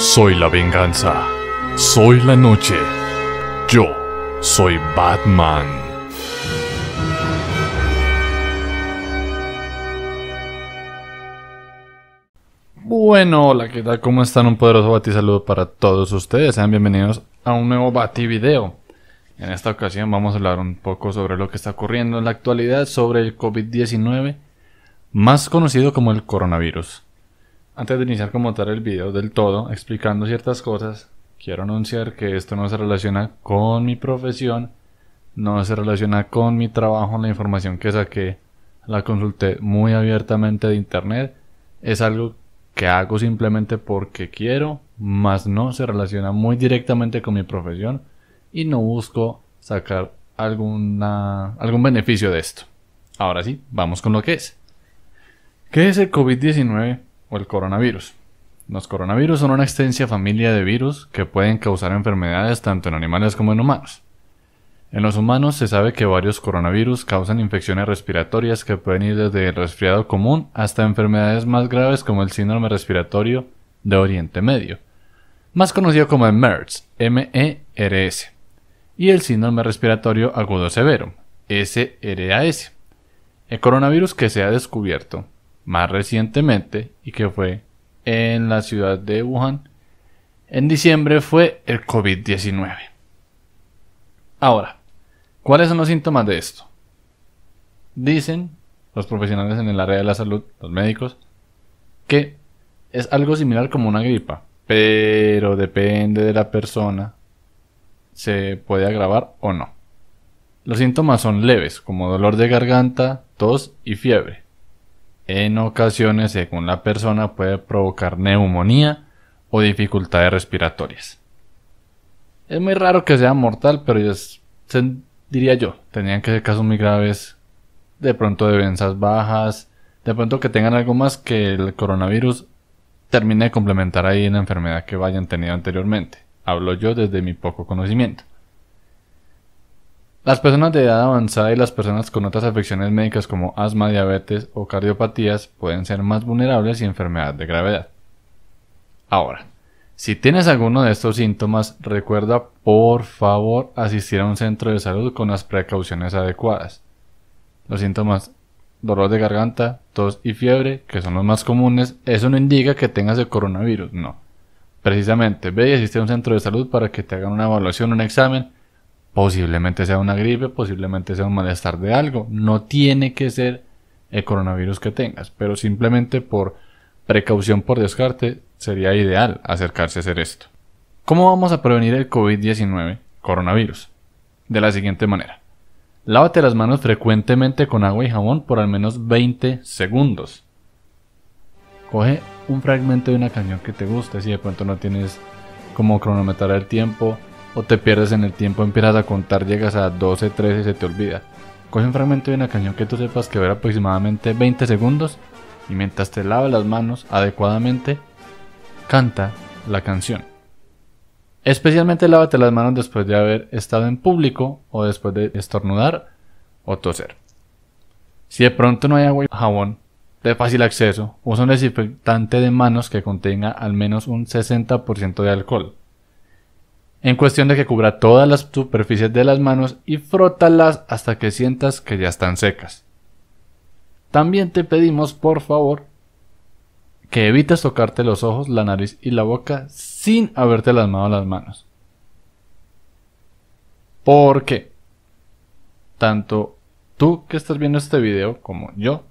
Soy la venganza. Soy la noche. Yo soy Batman. Bueno, hola, ¿qué tal? ¿Cómo están? Un poderoso Bati saludo para todos ustedes. Sean bienvenidos a un nuevo Bati video. En esta ocasión vamos a hablar un poco sobre lo que está ocurriendo en la actualidad sobre el COVID-19, más conocido como el coronavirus. Antes de iniciar con montar el video del todo, explicando ciertas cosas, quiero anunciar que esto no se relaciona con mi profesión, no se relaciona con mi trabajo, la información que saqué la consulté muy abiertamente de internet, es algo que hago simplemente porque quiero, más no se relaciona muy directamente con mi profesión y no busco sacar alguna, algún beneficio de esto. Ahora sí, vamos con lo que es. ¿Qué es el COVID-19? o el coronavirus. Los coronavirus son una extensa familia de virus que pueden causar enfermedades tanto en animales como en humanos. En los humanos se sabe que varios coronavirus causan infecciones respiratorias que pueden ir desde el resfriado común hasta enfermedades más graves como el síndrome respiratorio de Oriente Medio, más conocido como el MERS, m e, e y el síndrome respiratorio agudo severo, SRAS. E el coronavirus que se ha descubierto más recientemente y que fue en la ciudad de Wuhan en diciembre fue el COVID-19. Ahora, ¿cuáles son los síntomas de esto? Dicen los profesionales en el área de la salud, los médicos, que es algo similar como una gripa, pero depende de la persona, se puede agravar o no. Los síntomas son leves, como dolor de garganta, tos y fiebre, en ocasiones, según la persona, puede provocar neumonía o dificultades respiratorias. Es muy raro que sea mortal, pero diría yo, tenían que ser casos muy graves, de pronto de venzas bajas, de pronto que tengan algo más que el coronavirus termine de complementar ahí la enfermedad que vayan tenido anteriormente. Hablo yo desde mi poco conocimiento. Las personas de edad avanzada y las personas con otras afecciones médicas como asma, diabetes o cardiopatías pueden ser más vulnerables y enfermedades de gravedad. Ahora, si tienes alguno de estos síntomas, recuerda por favor asistir a un centro de salud con las precauciones adecuadas. Los síntomas dolor de garganta, tos y fiebre, que son los más comunes, eso no indica que tengas el coronavirus, no. Precisamente, ve y asiste a un centro de salud para que te hagan una evaluación, un examen Posiblemente sea una gripe, posiblemente sea un malestar de algo. No tiene que ser el coronavirus que tengas, pero simplemente por precaución por descarte sería ideal acercarse a hacer esto. ¿Cómo vamos a prevenir el COVID-19, coronavirus? De la siguiente manera. Lávate las manos frecuentemente con agua y jabón por al menos 20 segundos. Coge un fragmento de una cañón que te guste si de pronto no tienes como cronometrar el tiempo o te pierdes en el tiempo, empiezas a contar, llegas a 12, 13 y se te olvida. Coge un fragmento de una canción que tú sepas que dura aproximadamente 20 segundos y mientras te lavas las manos adecuadamente, canta la canción. Especialmente lávate las manos después de haber estado en público o después de estornudar o toser. Si de pronto no hay agua y jabón de fácil acceso, usa un desinfectante de manos que contenga al menos un 60% de alcohol en cuestión de que cubra todas las superficies de las manos y frótalas hasta que sientas que ya están secas. También te pedimos, por favor, que evites tocarte los ojos, la nariz y la boca sin haberte lasmado las manos. ¿Por qué? tanto tú que estás viendo este video como yo,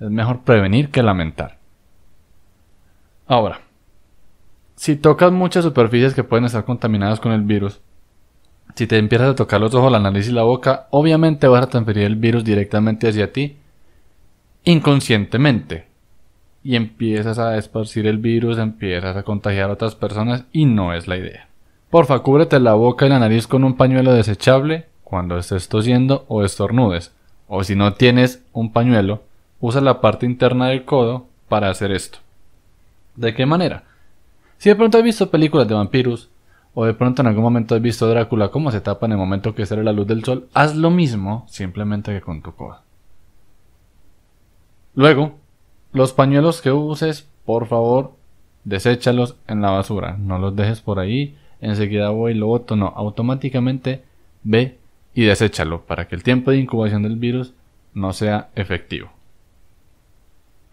es mejor prevenir que lamentar. Ahora, si tocas muchas superficies que pueden estar contaminadas con el virus, si te empiezas a tocar los ojos, la nariz y la boca, obviamente vas a transferir el virus directamente hacia ti, inconscientemente. Y empiezas a esparcir el virus, empiezas a contagiar a otras personas y no es la idea. Porfa, cúbrete la boca y la nariz con un pañuelo desechable cuando estés tosiendo o estornudes. O si no tienes un pañuelo, usa la parte interna del codo para hacer esto. ¿De qué manera? Si de pronto has visto películas de vampiros, o de pronto en algún momento has visto Drácula cómo se tapa en el momento que sale la luz del sol, haz lo mismo simplemente que con tu coda. Luego, los pañuelos que uses, por favor, deséchalos en la basura. No los dejes por ahí, enseguida voy y lo boto. No, automáticamente ve y deséchalo para que el tiempo de incubación del virus no sea efectivo.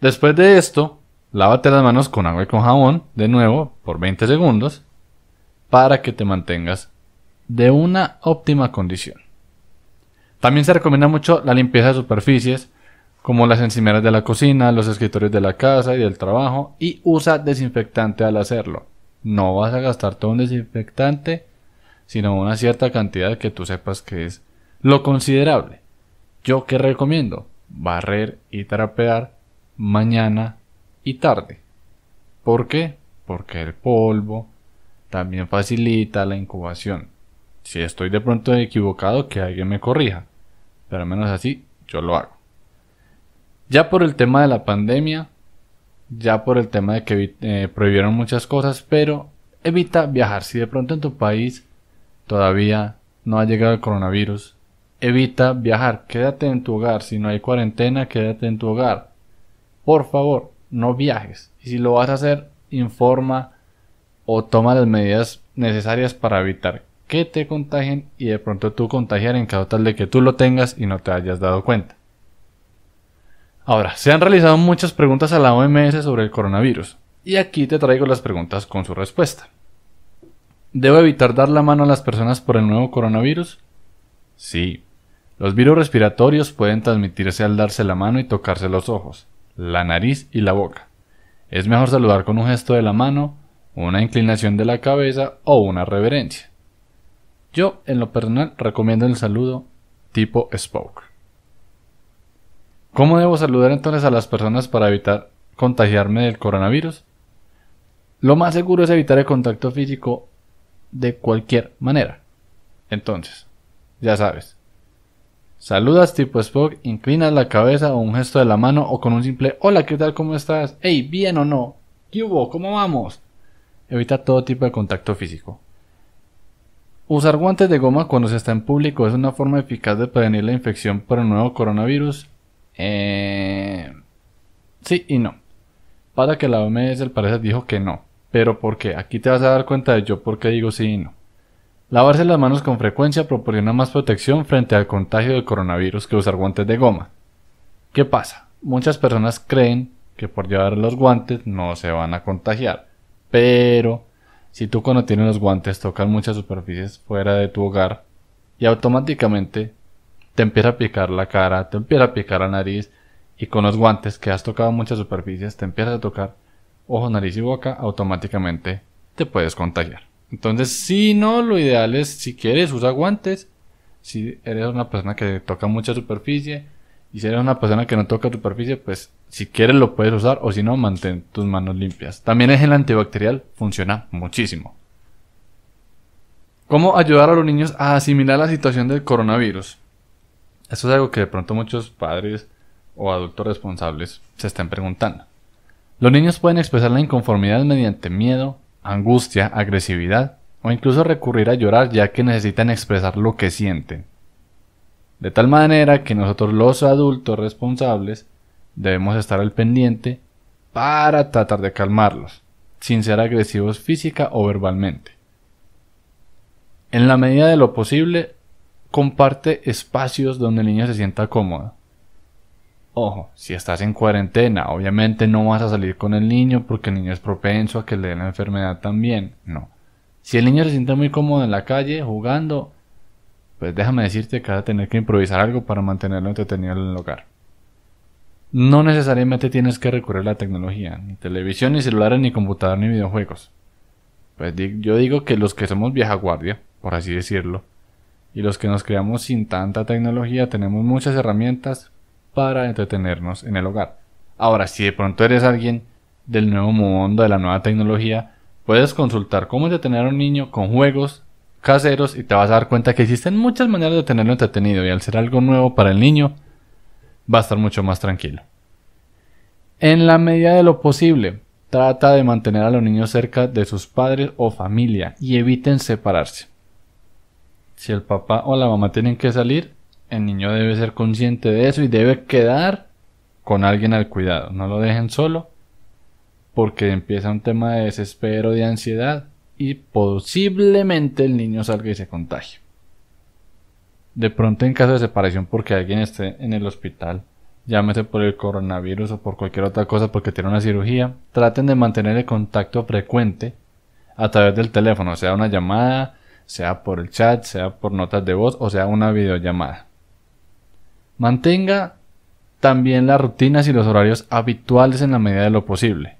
Después de esto, Lávate las manos con agua y con jabón, de nuevo, por 20 segundos, para que te mantengas de una óptima condición. También se recomienda mucho la limpieza de superficies, como las encimeras de la cocina, los escritorios de la casa y del trabajo, y usa desinfectante al hacerlo. No vas a gastar todo un desinfectante, sino una cierta cantidad que tú sepas que es lo considerable. ¿Yo que recomiendo? Barrer y trapear mañana y tarde. ¿Por qué? Porque el polvo también facilita la incubación. Si estoy de pronto equivocado, que alguien me corrija. Pero al menos así, yo lo hago. Ya por el tema de la pandemia, ya por el tema de que eh, prohibieron muchas cosas, pero evita viajar. Si de pronto en tu país todavía no ha llegado el coronavirus, evita viajar. Quédate en tu hogar. Si no hay cuarentena, quédate en tu hogar. Por favor no viajes. Y si lo vas a hacer, informa o toma las medidas necesarias para evitar que te contagien y de pronto tú contagiar en caso tal de que tú lo tengas y no te hayas dado cuenta. Ahora, se han realizado muchas preguntas a la OMS sobre el coronavirus y aquí te traigo las preguntas con su respuesta. ¿Debo evitar dar la mano a las personas por el nuevo coronavirus? Sí. Los virus respiratorios pueden transmitirse al darse la mano y tocarse los ojos la nariz y la boca. Es mejor saludar con un gesto de la mano, una inclinación de la cabeza o una reverencia. Yo, en lo personal, recomiendo el saludo tipo spoke. ¿Cómo debo saludar entonces a las personas para evitar contagiarme del coronavirus? Lo más seguro es evitar el contacto físico de cualquier manera. Entonces, ya sabes, Saludas tipo Spock, inclinas la cabeza o un gesto de la mano o con un simple hola, ¿qué tal? ¿Cómo estás? ¡Ey! bien o no. ¿Qué hubo? ¿Cómo vamos? Evita todo tipo de contacto físico. Usar guantes de goma cuando se está en público es una forma eficaz de prevenir la infección por el nuevo coronavirus. Eh... Sí y no. Para que la OMS el parecer dijo que no. Pero por qué? aquí te vas a dar cuenta de yo por qué digo sí y no. Lavarse las manos con frecuencia proporciona más protección frente al contagio del coronavirus que usar guantes de goma. ¿Qué pasa? Muchas personas creen que por llevar los guantes no se van a contagiar, pero si tú cuando tienes los guantes tocas muchas superficies fuera de tu hogar y automáticamente te empieza a picar la cara, te empieza a picar la nariz y con los guantes que has tocado muchas superficies te empiezas a tocar ojo, nariz y boca, automáticamente te puedes contagiar. Entonces, si no, lo ideal es, si quieres, usa guantes. Si eres una persona que toca mucha superficie y si eres una persona que no toca superficie, pues si quieres lo puedes usar o si no, mantén tus manos limpias. También es el antibacterial, funciona muchísimo. ¿Cómo ayudar a los niños a asimilar la situación del coronavirus? Eso es algo que de pronto muchos padres o adultos responsables se están preguntando. Los niños pueden expresar la inconformidad mediante miedo, angustia, agresividad o incluso recurrir a llorar ya que necesitan expresar lo que sienten. De tal manera que nosotros los adultos responsables debemos estar al pendiente para tratar de calmarlos, sin ser agresivos física o verbalmente. En la medida de lo posible, comparte espacios donde el niño se sienta cómodo. Ojo, si estás en cuarentena, obviamente no vas a salir con el niño porque el niño es propenso a que le dé la enfermedad también. No. Si el niño se siente muy cómodo en la calle jugando, pues déjame decirte que vas a tener que improvisar algo para mantenerlo entretenido en el hogar. No necesariamente tienes que recurrir a la tecnología, ni televisión, ni celulares, ni computador, ni videojuegos. Pues yo digo que los que somos vieja guardia, por así decirlo, y los que nos creamos sin tanta tecnología tenemos muchas herramientas para entretenernos en el hogar. Ahora, si de pronto eres alguien del nuevo mundo, de la nueva tecnología, puedes consultar cómo entretener a un niño con juegos caseros y te vas a dar cuenta que existen muchas maneras de tenerlo entretenido y al ser algo nuevo para el niño, va a estar mucho más tranquilo. En la medida de lo posible, trata de mantener a los niños cerca de sus padres o familia y eviten separarse. Si el papá o la mamá tienen que salir, el niño debe ser consciente de eso y debe quedar con alguien al cuidado. No lo dejen solo porque empieza un tema de desespero, de ansiedad y posiblemente el niño salga y se contagie. De pronto en caso de separación porque alguien esté en el hospital, llámese por el coronavirus o por cualquier otra cosa porque tiene una cirugía, traten de mantener el contacto frecuente a través del teléfono, sea una llamada, sea por el chat, sea por notas de voz o sea una videollamada. Mantenga también las rutinas y los horarios habituales en la medida de lo posible.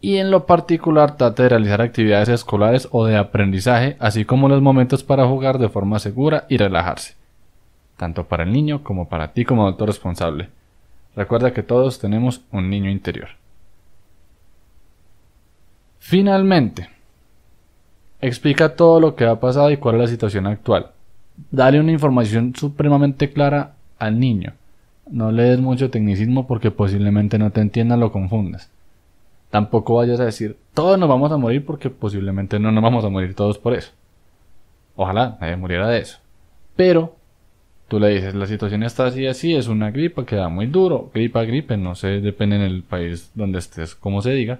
Y en lo particular trate de realizar actividades escolares o de aprendizaje, así como los momentos para jugar de forma segura y relajarse, tanto para el niño como para ti como adulto responsable. Recuerda que todos tenemos un niño interior. Finalmente, explica todo lo que ha pasado y cuál es la situación actual. Dale una información supremamente clara al niño. No le des mucho tecnicismo porque posiblemente no te entienda, lo confundes Tampoco vayas a decir, todos nos vamos a morir porque posiblemente no nos vamos a morir todos por eso. Ojalá nadie muriera de eso. Pero tú le dices, la situación está así, así, es una gripa que da muy duro. Gripa, gripe, no sé, depende en el país donde estés, como se diga.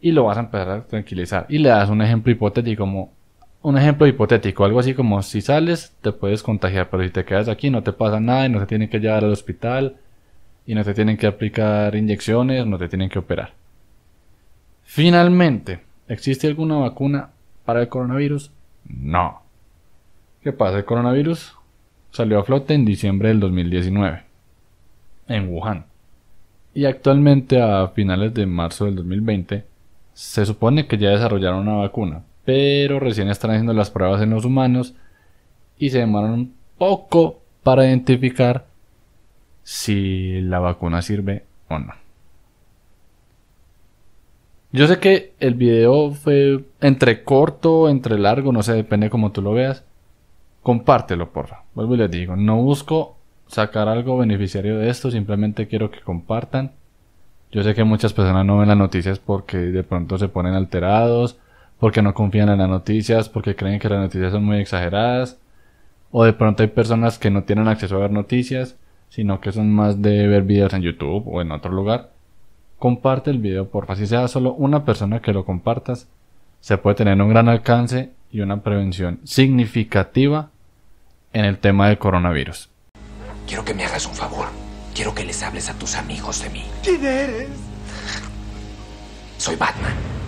Y lo vas a empezar a tranquilizar. Y le das un ejemplo hipotético como, un ejemplo hipotético, algo así como si sales te puedes contagiar, pero si te quedas aquí no te pasa nada y no te tienen que llevar al hospital y no te tienen que aplicar inyecciones, no te tienen que operar. Finalmente, ¿existe alguna vacuna para el coronavirus? No. ¿Qué pasa? El coronavirus salió a flote en diciembre del 2019, en Wuhan. Y actualmente a finales de marzo del 2020 se supone que ya desarrollaron una vacuna, pero recién están haciendo las pruebas en los humanos y se demoraron un poco para identificar si la vacuna sirve o no. Yo sé que el video fue entre corto, entre largo, no sé, depende como tú lo veas. Compártelo, porfa. Vuelvo y les digo, no busco sacar algo beneficiario de esto, simplemente quiero que compartan. Yo sé que muchas personas no ven las noticias porque de pronto se ponen alterados porque no confían en las noticias, porque creen que las noticias son muy exageradas, o de pronto hay personas que no tienen acceso a ver noticias, sino que son más de ver videos en YouTube o en otro lugar. Comparte el video, porfa. Si sea solo una persona que lo compartas, se puede tener un gran alcance y una prevención significativa en el tema del coronavirus. Quiero que me hagas un favor. Quiero que les hables a tus amigos de mí. ¿Quién eres? Soy Batman.